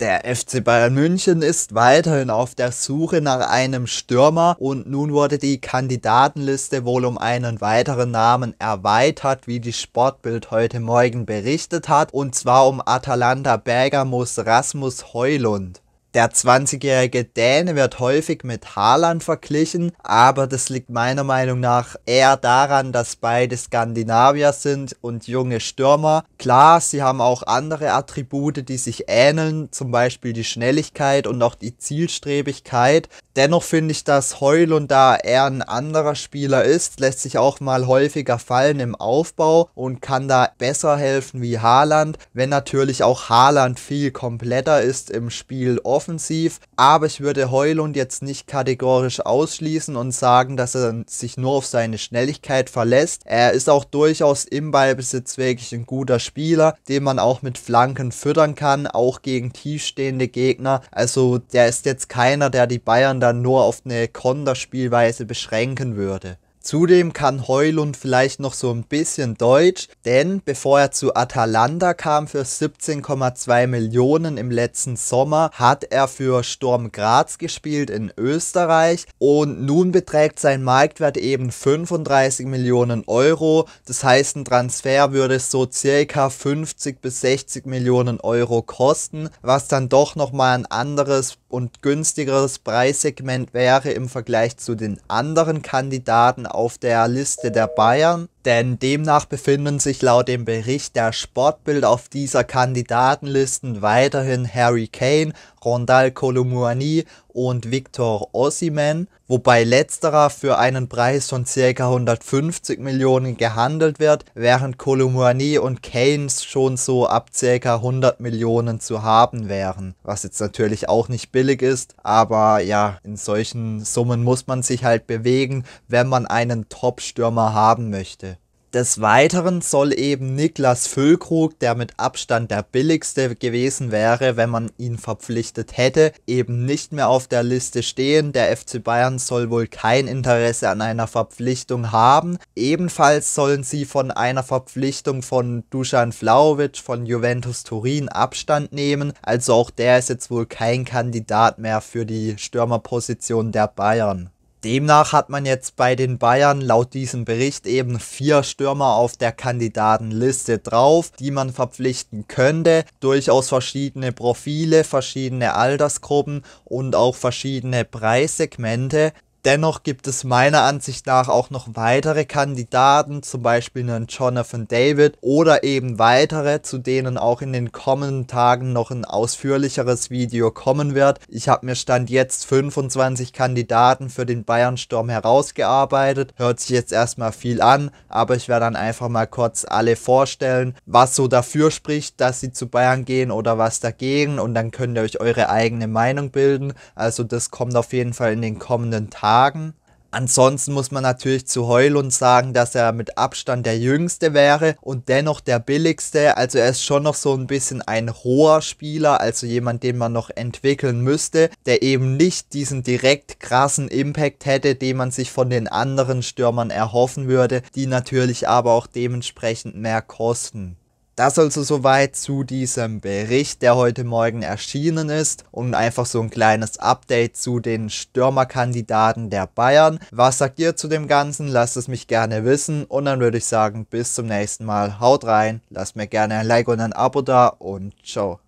Der FC Bayern München ist weiterhin auf der Suche nach einem Stürmer und nun wurde die Kandidatenliste wohl um einen weiteren Namen erweitert, wie die Sportbild heute Morgen berichtet hat, und zwar um Atalanta Bergamos Rasmus Heulund. Der 20-jährige Däne wird häufig mit Haaland verglichen, aber das liegt meiner Meinung nach eher daran, dass beide Skandinavier sind und junge Stürmer. Klar, sie haben auch andere Attribute, die sich ähneln, zum Beispiel die Schnelligkeit und auch die Zielstrebigkeit. Dennoch finde ich, dass Heulund da eher ein anderer Spieler ist, lässt sich auch mal häufiger fallen im Aufbau und kann da besser helfen wie Haaland, wenn natürlich auch Haaland viel kompletter ist im Spiel offensiv, aber ich würde Heulund jetzt nicht kategorisch ausschließen und sagen, dass er sich nur auf seine Schnelligkeit verlässt. Er ist auch durchaus im Ballbesitz wirklich ein guter Spieler, den man auch mit Flanken füttern kann, auch gegen tiefstehende Gegner. Also der ist jetzt keiner, der die Bayern dann nur auf eine Konterspielweise beschränken würde. Zudem kann Heulund vielleicht noch so ein bisschen Deutsch, denn bevor er zu Atalanta kam für 17,2 Millionen im letzten Sommer, hat er für Sturm Graz gespielt in Österreich und nun beträgt sein Marktwert eben 35 Millionen Euro. Das heißt, ein Transfer würde so circa 50 bis 60 Millionen Euro kosten, was dann doch nochmal ein anderes und günstigeres Preissegment wäre im Vergleich zu den anderen Kandidaten auf der Liste der Bayern denn demnach befinden sich laut dem Bericht der Sportbild auf dieser Kandidatenlisten weiterhin Harry Kane, Rondal Colomouani und Victor Osimhen, wobei letzterer für einen Preis von ca. 150 Millionen gehandelt wird, während Colomouani und Keynes schon so ab ca. 100 Millionen zu haben wären, was jetzt natürlich auch nicht billig ist, aber ja, in solchen Summen muss man sich halt bewegen, wenn man einen Top-Stürmer haben möchte. Des Weiteren soll eben Niklas Füllkrug, der mit Abstand der billigste gewesen wäre, wenn man ihn verpflichtet hätte, eben nicht mehr auf der Liste stehen. Der FC Bayern soll wohl kein Interesse an einer Verpflichtung haben. Ebenfalls sollen sie von einer Verpflichtung von Dusan Vlahovic von Juventus Turin Abstand nehmen. Also auch der ist jetzt wohl kein Kandidat mehr für die Stürmerposition der Bayern. Demnach hat man jetzt bei den Bayern laut diesem Bericht eben vier Stürmer auf der Kandidatenliste drauf, die man verpflichten könnte. Durchaus verschiedene Profile, verschiedene Altersgruppen und auch verschiedene Preissegmente. Dennoch gibt es meiner Ansicht nach auch noch weitere Kandidaten, zum Beispiel einen Jonathan David oder eben weitere, zu denen auch in den kommenden Tagen noch ein ausführlicheres Video kommen wird. Ich habe mir Stand jetzt 25 Kandidaten für den Bayern-Sturm herausgearbeitet. Hört sich jetzt erstmal viel an, aber ich werde dann einfach mal kurz alle vorstellen, was so dafür spricht, dass sie zu Bayern gehen oder was dagegen und dann könnt ihr euch eure eigene Meinung bilden. Also das kommt auf jeden Fall in den kommenden Tagen. Hagen. Ansonsten muss man natürlich zu Heulund sagen, dass er mit Abstand der jüngste wäre und dennoch der billigste. Also er ist schon noch so ein bisschen ein roher Spieler, also jemand, den man noch entwickeln müsste, der eben nicht diesen direkt krassen Impact hätte, den man sich von den anderen Stürmern erhoffen würde, die natürlich aber auch dementsprechend mehr kosten. Das also soweit zu diesem Bericht, der heute Morgen erschienen ist und einfach so ein kleines Update zu den Stürmerkandidaten der Bayern. Was sagt ihr zu dem Ganzen? Lasst es mich gerne wissen und dann würde ich sagen, bis zum nächsten Mal. Haut rein, lasst mir gerne ein Like und ein Abo da und ciao.